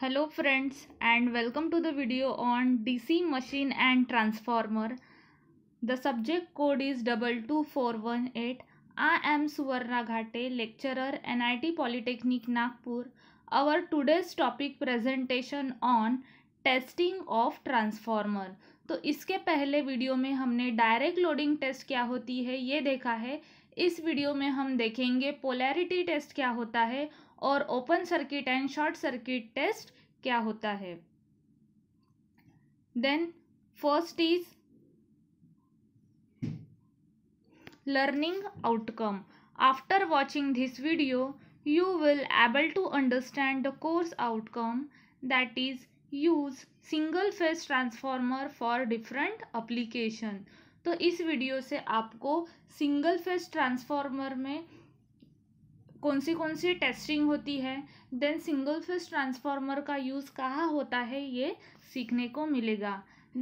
Hello friends and welcome to the video on DC machine and transformer the subject code is double two four one eight I am Suvarna Ghate lecturer N I T polytechnic Nagpur our today's topic presentation on testing of transformer तो इसके पहले video में हमने direct loading test क्या होती है ये देखा है इस वीडियो में हम देखेंगे पोलैरिटी टेस्ट क्या होता है और open circuit and short circuit test क्या होता है then first is learning outcome after watching this video you will able to understand the course outcome that is use single phase transformer for different application तो इस video से आपको single phase transformer में कौन सी कौन सी टेस्टिंग होती है then single phase transformer का यूज़ कहाँ होता है ये सीखने को मिलेगा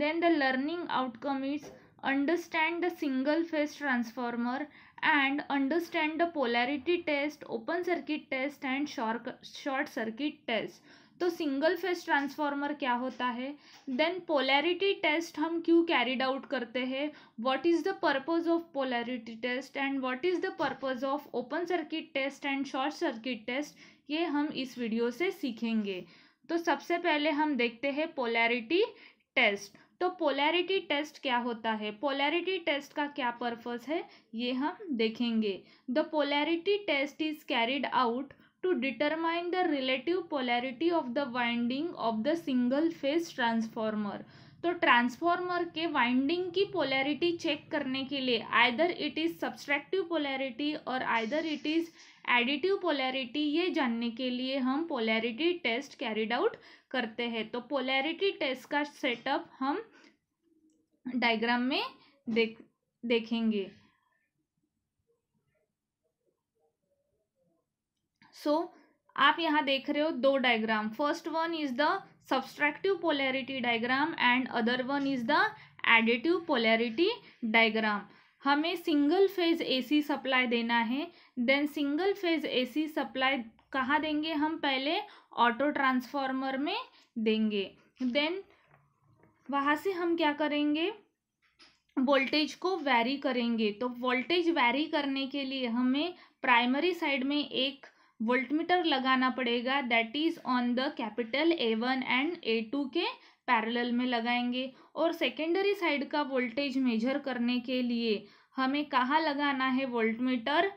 then the learning outcome is understand the single phase transformer and understand the polarity test open circuit test and short circuit test तो सिंगल फेज ट्रांसफार्मर क्या होता है देन पोलैरिटी टेस्ट हम क्यों कैरिड आउट करते हैं what is the purpose of polarity test and what is the purpose of open circuit test and short circuit test ये हम इस वीडियो से सीखेंगे तो सबसे पहले हम देखते हैं पोलैरिटी टेस्ट तो पोलैरिटी टेस्ट क्या होता है पोलैरिटी टेस्ट का क्या पर्पज़ है ये हम देखेंगे the polarity test is carried out to determine the relative polarity of the winding of the single phase transformer तो ट्रांसफॉर्मर के वाइंडिंग की पोलैरिटी चेक करने के लिए either it is subtractive polarity और either it is additive polarity ये जानने के लिए हम पोलैरिटी टेस्ट कैरिड आउट करते हैं तो पोलैरिटी टेस्ट का सेटअप हम डायग्राम में देख देखेंगे सो so, आप यहाँ देख रहे हो दो diagram first one is the subtractive polarity diagram and other one is the additive polarity diagram हमें सिंगल फेज एसी सप्लाई देना है then single phase AC supply कहाँ देंगे हम पहले ऑटो ट्रांसफार्मर में देंगे देन वहाँ से हम क्या करेंगे वोल्टेज को वैरी करेंगे तो वोल्टेज वैरी करने के लिए हमें प्राइमरी साइड में एक वोल्टमीटर लगाना पड़ेगा that is on the capital A one and A two के पैरेलल में लगाएंगे और सेकेंडरी साइड का वोल्टेज मेजर करने के लिए हमें कहाँ लगाना है वोल्टमीटर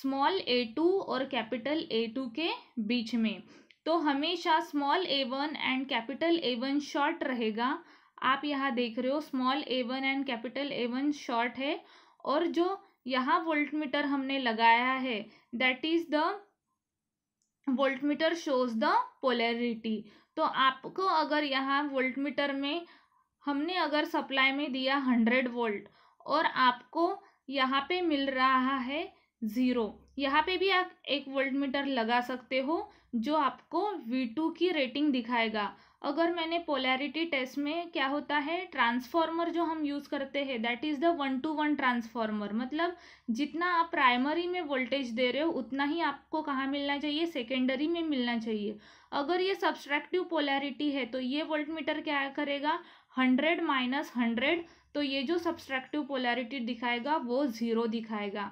स्मॉल ए टू और कैपिटल ए टू के बीच में तो हमेशा small A one and capital A one short रहेगा आप यहाँ देख रहे हो small A one and capital A one short है और जो यहाँ वोल्टमीटर हमने लगाया है that is the voltmeter shows the polarity तो आपको अगर यहाँ वोल्ट मीटर में हमने अगर सप्लाई में दिया हंड्रेड वोल्ट और आपको यहाँ पे मिल रहा है ज़ीरो यहाँ पे भी आप एक वोल्ट मीटर लगा सकते हो जो आपको V2 की रेटिंग दिखाएगा अगर मैंने पोलैरिटी टेस्ट में क्या होता है ट्रांसफार्मर जो हम यूज़ करते हैं that is the one to one transformer मतलब जितना आप प्राइमरी में वोल्टेज दे रहे हो उतना ही आपको कहाँ मिलना चाहिए सेकेंडरी में मिलना चाहिए अगर ये सब्सट्रैक्टिव पोलैरिटी है तो ये वोल्ट मीटर क्या करेगा हंड्रेड माइनस हंड्रेड तो ये जो सब्सट्रैक्टिव पोलैरिटी दिखाएगा वो ज़ीरो दिखाएगा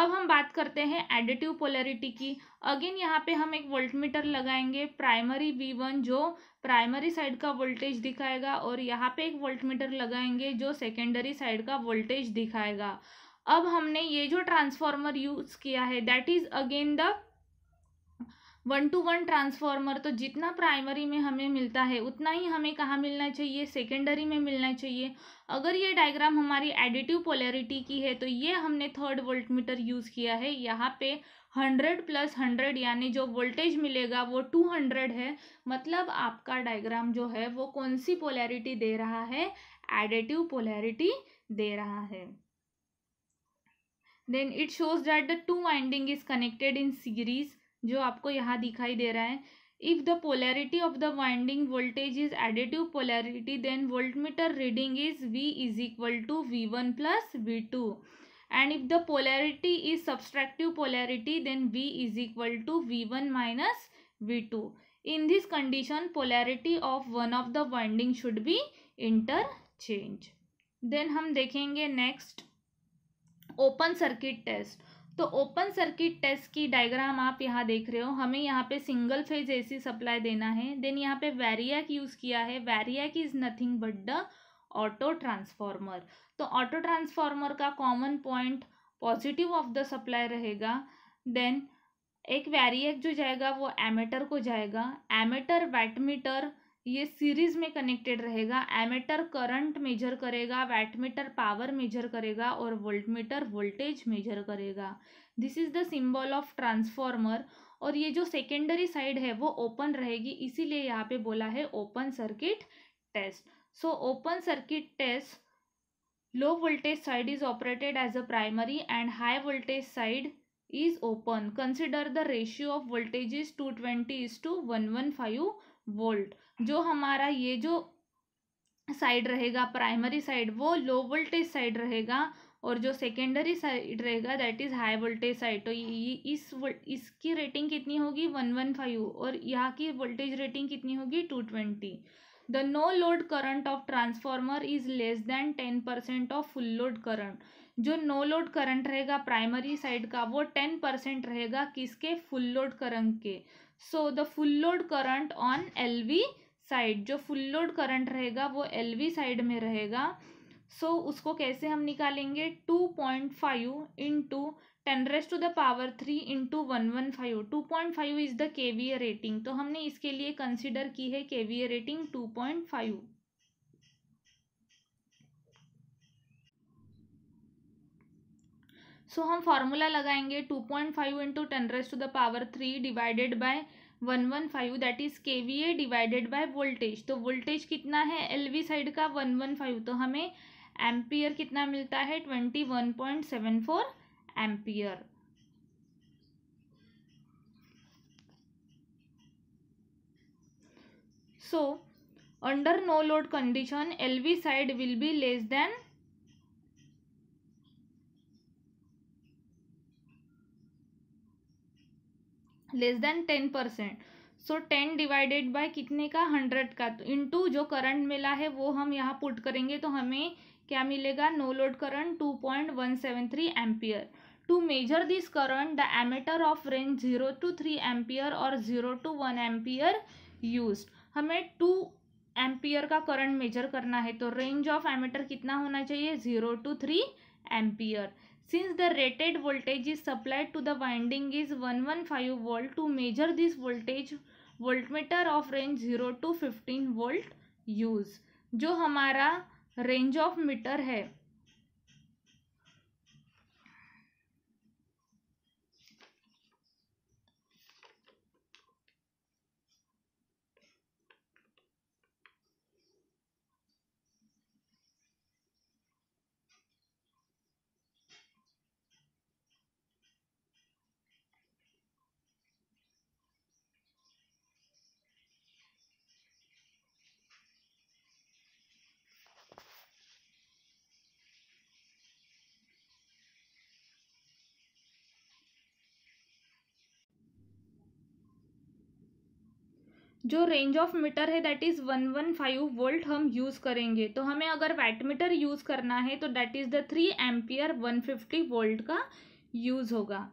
अब हम बात करते हैं एडिटिव पोलैरिटी की अगेन यहाँ पे हम एक वोल्ट मीटर लगाएंगे प्राइमरी वी वन जो प्राइमरी साइड का वोल्टेज दिखाएगा और यहाँ पे एक वोल्ट मीटर लगाएंगे जो सेकेंडरी साइड का वोल्टेज दिखाएगा अब हमने ये जो ट्रांसफार्मर यूज़ किया है that is again the one to one transformer तो जितना प्राइमरी में हमें मिलता है उतना ही हमें कहाँ मिलना चाहिए सेकेंडरी में मिलना चाहिए अगर ये डायग्राम हमारी एडिटिव पोलैरिटी की है तो ये हमने थर्ड वोल्ट मीटर यूज़ किया है यहाँ पे हंड्रेड प्लस हंड्रेड यानी जो वोल्टेज मिलेगा वो टू हंड्रेड है मतलब आपका डायग्राम जो है वो कौन सी पोलैरिटी दे रहा है एडिटिव पोलैरिटी दे रहा है then it shows that the two winding is connected in series जो आपको यहाँ दिखाई दे रहा है if the polarity of the winding voltage is additive polarity then voltmeter reading is V is equal to V one plus V two and if the polarity is subtractive polarity then V is equal to V one minus V two in this condition polarity of one of the winding should be interchange then हम देखेंगे next open circuit test तो open circuit test की diagram आप यहाँ देख रहे हो हमें यहाँ पे सिंगल फेज एसी सप्लाई देना है देन यहाँ पे वैरियक यूज़ किया है variac is nothing but the auto transformer तो ऑटो ट्रांसफार्मर का common point positive of the supply रहेगा देन एक वैरियक जो जाएगा वो एमेटर को जाएगा एमेटर वैटमीटर ये सीरीज में कनेक्टेड रहेगा एमेटर करंट मेजर करेगा वैटमीटर पावर मेजर करेगा और वोल्टमीटर वोल्टेज मेजर करेगा this is the symbol of transformer और ये जो सेकेंडरी साइड है वो ओपन रहेगी इसीलिए यहाँ पे बोला है open circuit test so open circuit test low voltage side is operated as a primary and high voltage side is open consider ratio of voltage is two twenty is to one one five volt जो हमारा ये जो side रहेगा primary side वो लो voltage side रहेगा और जो secondary side रहेगा that is high voltage side तो ये इस इसकी रेटिंग कितनी होगी वन वन फाइव और यहाँ की वोल्टेज रेटिंग कितनी होगी two twenty the no load current of transformer is less than ten percent of full load current जो नो लोड करंट रहेगा प्राइमरी साइड का वो टेन परसेंट रहेगा किसके फुल लोड करंट के so the full load current on L V side जो full load current रहेगा वो एल वी साइड में रहेगा सो so, उसको कैसे हम निकालेंगे two point five into ten raise to the power three into one one five two point five is the K V rating तो हमने इसके लिए कंसिडर की है K V rating two point five so हम फॉर्मूला लगाएंगे two point five into ten raise to the power three divided by one one five that is K V A divided by voltage तो voltage कितना है L V side का one one five तो हमें ampere कितना मिलता है twenty one point seven four ampere so under no load condition L V side will be less than less than ten percent so ten divided by कितने का hundred का तो into जो करंट मिला है वो हम यहाँ पुट करेंगे तो हमें क्या मिलेगा no load current two point one seven three ampere to measure this current the ammeter of range zero to three ampere और zero to one ampere use हमें टू एम्पियर का करंट मेजर करना है तो रेंज ऑफ एमेटर कितना होना चाहिए zero to three ampere Since the rated voltage is supplied to the winding is 115 volt, to measure this voltage, voltmeter of range 0 to 15 volt use. जो हमारा range of meter है जो range of meter है that is one one five volt हम use करेंगे तो हमें अगर वैट मीटर यूज़ करना है तो that is the three ampere one fifty volt का यूज़ होगा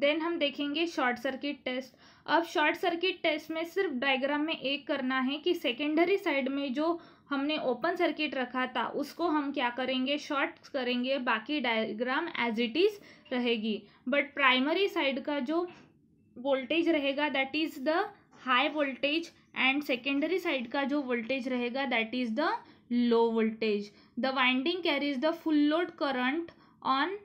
देन हम देखेंगे शॉर्ट सर्किट टेस्ट अब शॉर्ट सर्किट टेस्ट में सिर्फ डायग्राम में एक करना है कि सेकेंडरी साइड में जो हमने ओपन सर्किट रखा था उसको हम क्या करेंगे शॉर्ट करेंगे बाकी डायग्राम एज इट इज़ रहेगी बट प्राइमरी साइड का जो वोल्टेज रहेगा that is the high voltage and secondary side का जो वोल्टेज रहेगा that is the low voltage the winding carries the full load current on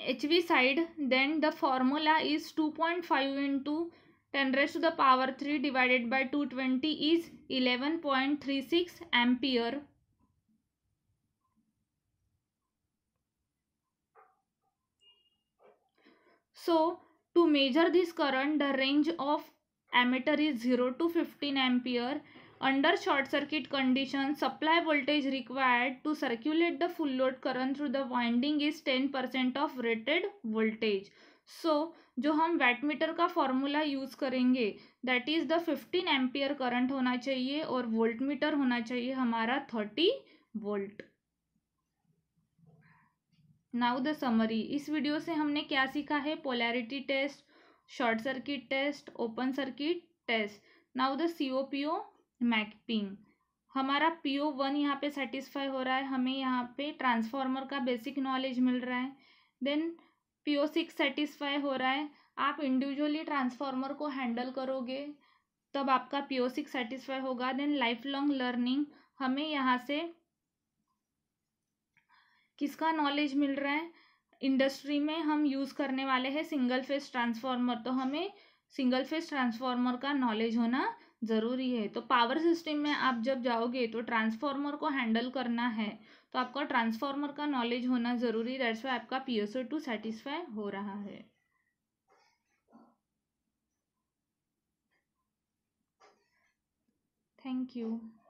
HV side then the formula is 2.5 into 10 raised to the power 3 divided by 220 is 11.36 ampere. So to measure this current the range of ammeter is 0 to 15 ampere under short circuit condition supply voltage required to circulate the full load current through the winding is 10% of rated voltage so so, जो हम wattmeter का formula use करेंगे that is the fifteen ampere current होना चाहिए और voltmeter होना चाहिए हमारा thirty volt now the summary इस वीडियो से हमने क्या सीखा है polarity test short circuit test open circuit test now the C O P O mapping हमारा पी ओ वन यहाँ पे सेटिस्फाई हो रहा है हमें यहाँ पे ट्रांसफार्मर का बेसिक नॉलेज मिल रहा है then P O six satisfy हो रहा है आप इंडिविजुअली ट्रांसफार्मर को हैंडल करोगे तब आपका पी ओ सिक्स सेटिस्फाई होगा देन लाइफ लॉन्ग लर्निंग हमें यहाँ से किसका नॉलेज मिल रहा है इंडस्ट्री में हम यूज़ करने वाले हैं सिंगल फेस ट्रांसफार्मर तो हमें सिंगल फेस ट्रांसफार्मर का नॉलेज होना ज़रूरी है तो पावर सिस्टम में आप जब जाओगे तो ट्रांसफार्मर को हैंडल करना है तो आपका ट्रांसफार्मर का नॉलेज होना ज़रूरी दैट्स वाई आपका P S O two satisfy हो रहा है थैंक यू